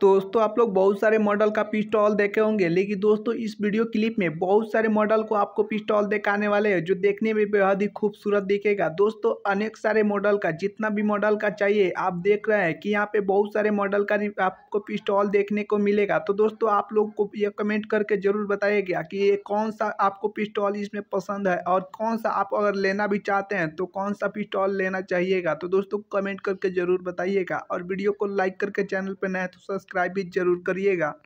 दोस्तों आप लोग बहुत सारे मॉडल का पिस्टॉल देखे होंगे लेकिन दोस्तों इस वीडियो क्लिप में बहुत सारे मॉडल को आपको पिस्टॉल दिखाने वाले हैं जो देखने में बेहद ही खूबसूरत दिखेगा दोस्तों अनेक सारे मॉडल का जितना भी मॉडल का चाहिए आप देख रहे हैं कि यहाँ पे बहुत सारे मॉडल का आपको पिस्टॉल देखने को मिलेगा तो दोस्तों आप लोग को ये कमेंट करके जरूर बताइएगा कि ये कौन सा आपको पिस्टॉल इसमें पसंद है और कौन सा आप अगर लेना भी चाहते हैं तो कौन सा पिस्टॉल लेना चाहिएगा तो दोस्तों कमेंट करके जरूर बताइएगा और वीडियो को लाइक करके चैनल पर नए तो सब्सक्राइब सब्सक्राइब भी ज़रूर करिएगा